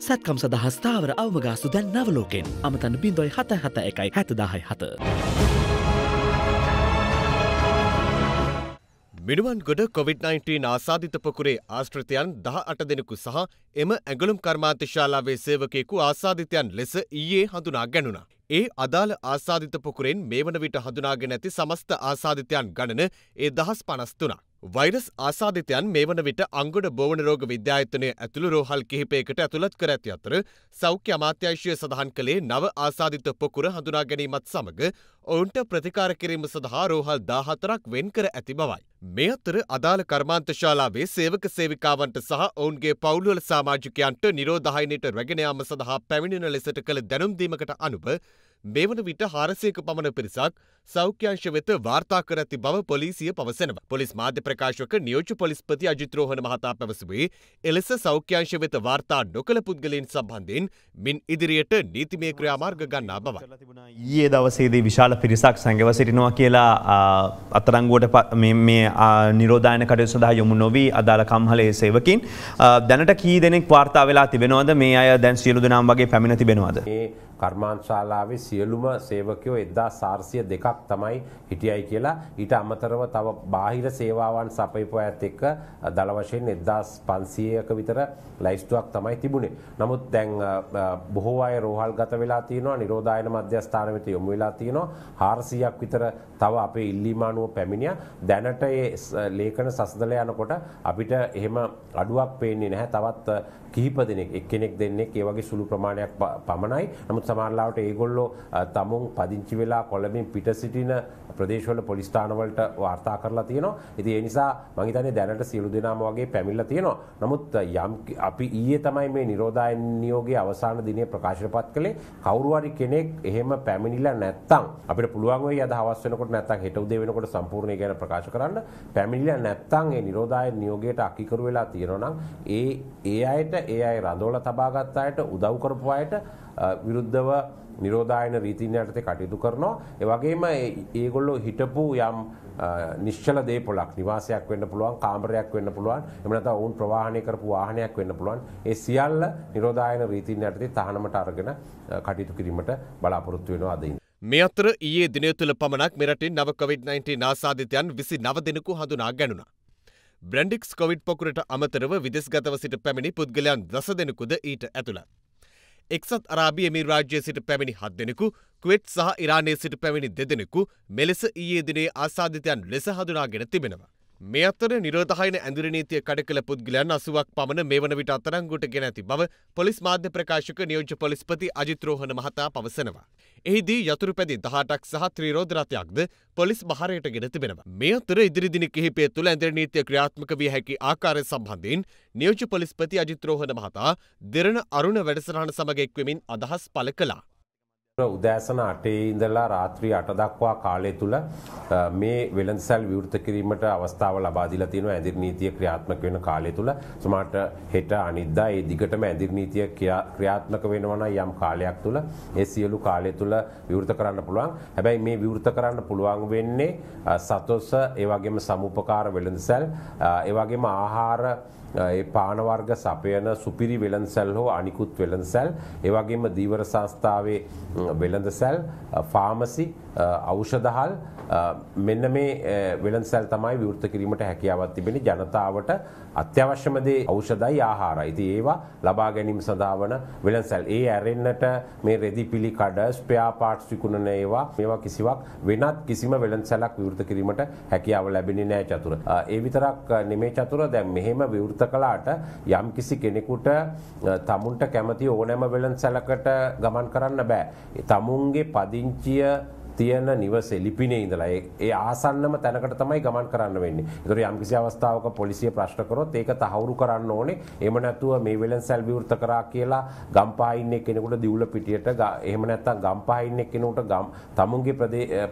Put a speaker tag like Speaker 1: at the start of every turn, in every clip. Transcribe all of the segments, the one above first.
Speaker 1: සැත්කම් සදහස්ථාවර අවමගාස්තු දැන් නවලෝකෙන් අමතන්න බින්දොයි හත හත එකයි හැතදාහයි හත. මිනුවන්ගොඩ COොVID-19 ආසාධිත පොකුරේ ආශ්‍රතයන් දහ අට දෙනෙකු සහ එම ඇගලුම් කර්මාන්තශාලාවේ සේවකයෙකු ආසාධිතයන් ලෙස ඊයේ හඳුනා ගැනුණා. ඒ අදාළ ආසාධිත පොකුරෙන් මේ වන විට හඳුනාගෙන ඇති සමස්ත ආසාධිතයන් ගණන ඒ දහස් පනස්තුනා. වෛරස් ආසාධිතයන් මේ වන විට අංගොඩ බෝවන රෝග විද්‍යායතනය ඇතුළු රෝහල් කිහිපයකට ඇතුළත් කර ඇති අතර සෞඛ්‍ය අමාත්‍යංශය සඳහන් කළේ නව ආසාධිත පොකුර හඳුනා ගැනීමත් සමඟ ඔවුන්ට ප්‍රතිකාර කිරීම සඳහා රෝහල් දාහතරක් වෙන් කර ඇති බවයි. මේ අතර අදාළ කර්මාන්ත ශාලාවේ සේවක සේවිකාවන්ට සහ ඔවුන්ගේ පවුල්වල සාමාජිකයන්ට නිරෝධහයිනයට රැගෙනයාම සඳහා පැමිණෙන ලෙසට කළ දැනුම්දීමකට අනුව මේ වන විට හාරසයක පමණ පිරිසක් සෞඛ්‍යංශ වෙත වාර්තා කර ඇති බව පොලිසිය පවසනවා. පොලිස් මාධ්‍ය ප්‍රකාශක නියෝජ්‍ය පොලිස්පති අජිත් රෝහණ මහතා පැවසුවේ එලෙස සෞඛ්‍යංශ වෙත වාර්තා නොකළ පුද්ගලයන් සම්බන්ධයෙන් මින් ඉදිරියට නීතිමය ක්‍රියාමාර්ග ගන්නා බවයි. ඊයේ දවසේදී විශාල පිරිසක් සැඟව සිටිනවා කියලා අත්තරංගුවට මේ නිරෝධායන කටයුතු සඳහා යොමු නොවී අදාළ කම්හලේ සේවකින් දැනට කී දෙනෙක් වාර්තා වෙලා තිබෙනවද මේ අය දැන් සියලු දෙනාම් වගේ පැමිණ තිබෙනවද?
Speaker 2: කර්මාන්ශාලාවේ සියලුම සේවකයෝ 1402ක් එකක් තමයි හිටියයි කියලා ඊට අමතරව තව බාහිර සේවාවන් සපයපු ඇත් එක්ක දළ වශයෙන් 1500ක විතර ලැයිස්තුවක් තමයි තිබුණේ. නමුත් දැන් බොහෝ අය රෝහල් ගත වෙලා තියෙනවා නිරෝධායන මධ්‍යස්ථාන වෙත යොමු වෙලා තියෙනවා 400ක් විතර තව අපේ ඉල්ලීම අනුව පැමිණියා. දැනට ඒ ලේඛන සසදල යනකොට අපිට එහෙම අඩුවක් පේන්නේ නැහැ තවත් කිහිප දෙනෙක් එක්කෙනෙක් දෙන්නෙක් ඒ වගේ සුළු ප්‍රමාණයක් පමණයි නමුත් සමහරලාවට ඒගොල්ලෝ තමුන් පදිංචි වෙලා කොළඹින් පිට සිටින ප්‍රදේශවල පොලිස් ස්ථානවලට වාර්තා කරලා තියෙනවා. ඉතින් ඒ නිසා මම හිතන්නේ දැනට සියලු දෙනාම වගේ පැමිණලා තියෙනවා. නමුත් යම් අපි ඊයේ තමයි මේ නිරෝධායන නියෝගයේ අවසාන දිනේ ප්‍රකාශනපත් කළේ කවුරු හරි කෙනෙක් එහෙම පැමිණිලා නැත්තම් අපිට පුළුවන් වෙයි අද හවස වෙනකොට නැත්තම් හෙට උදේ වෙනකොට සම්පූර්ණය ගැන ප්‍රකාශ කරන්න පැමිණිලා නැත්තම් ඒ නිරෝධායන නියෝගයට අකීකරු වෙලා තියෙනවා නම් ඒ ඒ අයට ඒ අය රඳවලා තබා ගත්ත අයට උදව් කරපු අයට විරුද්ධව නිරෝධායන රීතින් යටතේ කටයුතු කරනවා. ඒ වගේම ඒගොල්ලෝ හිටපු යම් නිශ්චල දේපොළක් නිවාසයක් වෙන්න පුළුවන්, කාමරයක් වෙන්න පුළුවන්, එහෙම නැත්නම් ඔවුන් ප්‍රවාහනය කරපු වාහනයක් වෙන්න පුළුවන්. ඒ සියල්ල නිරෝධායන රීතින් යටතේ තහනමට අරගෙන කටයුතු කිරීමට බලාපොරොත්තු වෙනවා අද මේ අතර
Speaker 1: ඊයේ දිනය තුළ පමණක් මෙරටින් නව COVID-19 ආසාදිතයන් 29 දෙනෙකු හඳුනා ගැනුණා. බ්‍රැන්ඩික්ස් කොවිඩ් පොකුරට අමතරව විදෙස්ගතව සිට පැමිණි පුද්ගලයන් දස දෙනෙකුද ඊට ඇතුළත්. එක්සත් අරාබි එමිරාජ්‍යය සිට පැමිණි හත් දෙනෙකු කුවෙට් සහ ඉරානය සිට පැමිණි දෙදෙනෙකු මෙලෙස ඊයේ දිනේ ආසාධිතයන් ලෙස හඳුනාගෙන තිබෙනවා. මේ අතර නිරෝධහයන ඇඳුර නීතිය කඩකල පුද්ගලයන් අසුවක් පමණ මේ වන විට අතරංගුට ගෙන ඇති බව පොලිස් මාධ්‍ය ප්‍රකාශක නියෝජ්‍ය පොලිස්පති අජිත්‍රෝහණ මහතා පවසනවා. එහිදී යතුරු පැදි දහටක් සහ ත්‍රීරෝධරතයක්ද පොලිස් භාරයට ගෙන තිබෙනවා. මේ අතර ඉදිරිදින කිහිපය තුළ ඇඳුර නීතිය ක්‍රියාත්මක විය හැකි ආකාරය සම්බන්ධයෙන් නියෝජ්‍ය පොලිස්පති අජිත්‍රෝහණ මහතා දෙරණ අරුණ වැඩසටහන සමග එක්වෙමින් අදහස් පළ කළා.
Speaker 2: උදෑසන අටේ ඉඳලා රාත්‍රී අට දක්වා කාලය තුළ මේ වෙළඳසැල් විවෘත කිරීමට අවස්ථාව ලබා දීලා තියෙනවා ඇඳිර් නීතිය ක්‍රියාත්මක වෙන කාලය තුළ සමහරට හෙට අනිද්දා ඒ දිගටම ඇඳිර් නීතිය ක්‍රියාත්මක වෙනවා නම් යම් කාලයක් තුළ ඒ සියලු කාලය තුළ විවෘත කරන්න පුළුවන් හැබැයි මේ විවෘත කරන්න පුළුවන් වෙන්නේ සතොස ඒ වගේම සමුපකාර වෙළඳසැල් ඒ වගේම ආහාර ඒ පානවර්ග සපයන සුපිරි වෙළන් සැල් හෝ අනිකුත් වෙළන් සැල් ඒවගේම දීවර සංස්ථාවේ වෙළඳ සැල් ෆාමසි ඖෂධහල් මෙන්න මේ වෙළඳසැල් තමයි විවෘත කිරීමට හැකියාවක් තිබෙන ජනතාවට අත්‍යවශ්‍යම දේ ඖෂධයි ආහාරයි. ඉතින් ඒවා ලබා ගැනීම සඳහා වන වෙළඳසැල් ඒ ඇරෙන්නට මේ රෙදි පිලි කඩ ස්පෙයා පාර්ට්ස් විකුණන ඒවා මේවා කිසිවක් වෙනත් කිසිම වෙළඳසැලක් විවෘත කිරීමට හැකියාව ලැබෙන්නේ නැහැ චතුර. ඒ විතරක් නෙමේ චතුර දැන් මෙහෙම විවෘත කළාට යම්කිසි කෙනෙකුට තමුන්ට කැමති ඕනෑම වෙළඳසැලකට ගමන් කරන්න බෑ. තමුන්ගේ පදිංචිය තියෙන නිවසේ ලිපිනේ ඉඳලා ඒ ආසන්නම තැනකට තමයි ගමන් කරන්න වෙන්නේ. ඒතර යම්කිසි අවස්ථාවක පොලිසිය ප්‍රශ්න කරොත් ඒක තහවුරු කරන්න ඕනේ. එහෙම නැතුව මේ වෙලෙන් සැල් විවෘත කරා කියලා ගම්පහා ඉන්න කෙනෙකුට දිවුල පිටියට එහෙම නැත්නම් ගම්පහා ඉන්න කෙනෙකුට ගම් තමුන්ගේ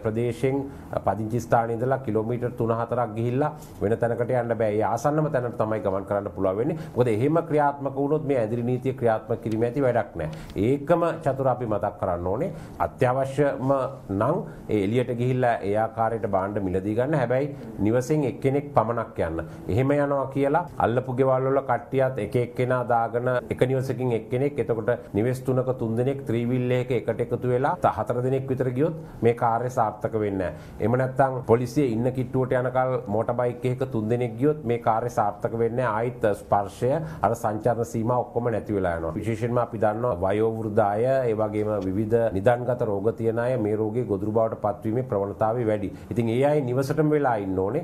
Speaker 2: ප්‍රදේශයෙන් පදිංචි ස්ථානයේ ඉඳලා කිලෝමීටර් 3-4ක් ගිහිල්ලා වෙන තැනකට යන්න බෑ. ඒ ආසන්නම තැනට තමයි ගමන් කරන්න පුළුවන් වෙන්නේ. මොකද එහෙම ක්‍රියාත්මක වුණොත් මේ ඇඳිරි නීතිය ක්‍රියාත්මක කිරීම ඇති වැඩක් නෑ. ඒකම චතුර අපි මතක් කරන්න ඕනේ. අත්‍යවශ්‍යම නම් යනකම් එළියට ගිහිල්ලා ඒ ආකාරයට බාණ්ඩ මිලදී ගන්න. හැබැයි නිවසෙන් එක්කෙනෙක් පමණක් යන්න. එහෙම යනවා කියලා අල්ලපු ගෙවල් වල කට්ටියත් එක එක්කෙනා දාගෙන එක නිවසකින් එක්කෙනෙක් එතකොට නිවෙස් තුනක තුන් දෙනෙක් ත්‍රිවිල් එකක එකට එකතු වෙලා හතර දෙනෙක් විතර ගියොත් මේ කාර්ය සාර්ථක වෙන්නේ නැහැ. එහෙම නැත්නම් පොලිසිය ඉන්න කිට්ටුවට යනකල් මෝටර් බයික් එකක තුන් දෙනෙක් ගියොත් මේ කාර්ය සාර්ථක වෙන්නේ ආයිත් ස්පර්ශය අර සංචාරන සීමා ඔක්කොම නැති වෙලා යනවා. විශේෂයෙන්ම අපි දන්නවා වයෝ වෘද්ධ අය, ඒ වගේම විවිධ නිදන්ගත රෝග තියෙන අය මේ රෝගේ ගොදුරු බවට පත්වීමේ ප්‍රවණතාවය වැඩි. ඉතින් ඒ අය නිවසටම වෙලා ඉන්න ඕනේ.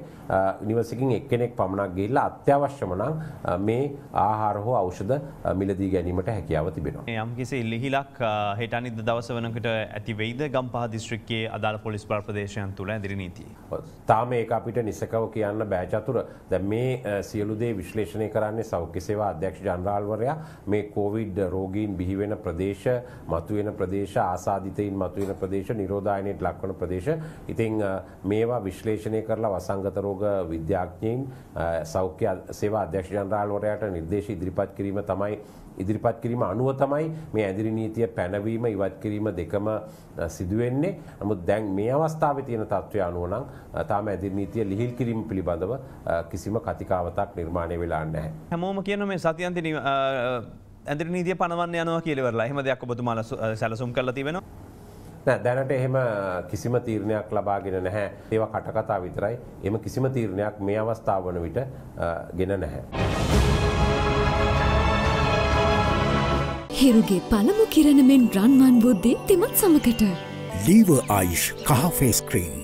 Speaker 2: නිවසකින් එක්කෙනෙක් පමණක් ගිහිල්ලා අත්‍යවශ්‍යම නම් මේ ආහාර හෝ ඖෂධ මිලදී ගැනීමට හැකියාව තිබෙනවා.
Speaker 1: යම්කිසි ලිහිලක් හෙට අනිද්දා දවස වෙනකොට ඇති වෙයිද ගම්පහ දිස්ත්‍රික්කයේ අදාළ පොලිස් ප්‍රදේශයන් තුළ ඇදිරි නීතිය.
Speaker 2: තාම ඒක අපිට නිසකව කියන්න බෑ චතුර. දැන් මේ සියලු දේ විශ්ලේෂණය කරන්නේ සෞඛ්‍ය සේවා අධ්‍යක්ෂ ජනරාල්වරයා මේ කොවිඩ් රෝගීන් බිහිවෙන ප්‍රදේශ, මතුවෙන ප්‍රදේශ, ආසාදිතයින් මතුවෙන ප්‍රදේශ නිරෝධායන පාලනයට ලක්වන ප්‍රදේශ. ඉතින් මේවා විශ්ලේෂණය කරලා වසංගත රෝග විද්‍යාඥයින් සෞඛ්‍ය සේවා අධ්‍යක්ෂ ජනරාල්වරයාට නිර්දේශ ඉදිරිපත් කිරීම තමයි ඉදිරිපත් කිරීම අනුව තමයි මේ ඇදිරි නීතිය පැනවීම ඉවත් කිරීම දෙකම සිදුවෙන්නේ. නමුත් දැන් මේ අවස්ථාවේ තියෙන තත්ත්වය අනුව නම් තාම ඇදිරි නීතිය ලිහිල් කිරීම පිළිබඳව කිසිම කතිකාවතක් නිර්මාණය වෙලා නැහැ.
Speaker 1: හැමෝම කියන මේ සතියන්ති ඇදිරි නීතිය පනවන්න යනවා කියලවරලා එහෙම දෙයක් ඔබතුමාලා සැලසුම් කරලා තිබෙනවා.
Speaker 2: නෑ දැනට එහෙම කිසිම තීරණයක් ලබාගෙන නැහැ. ඒවා කටකතා විතරයි. එම කිසිම තීරණයක් මේ අවස්ථාව වන විට ගෙන නැහැ.
Speaker 1: හිරුගේ පළමු කිරණමෙන් රන්වන් වූ දෙත්තිමත් සමකට.
Speaker 2: ලීව අයිෂ්
Speaker 1: කහ ෆේස්ක්‍රීම්.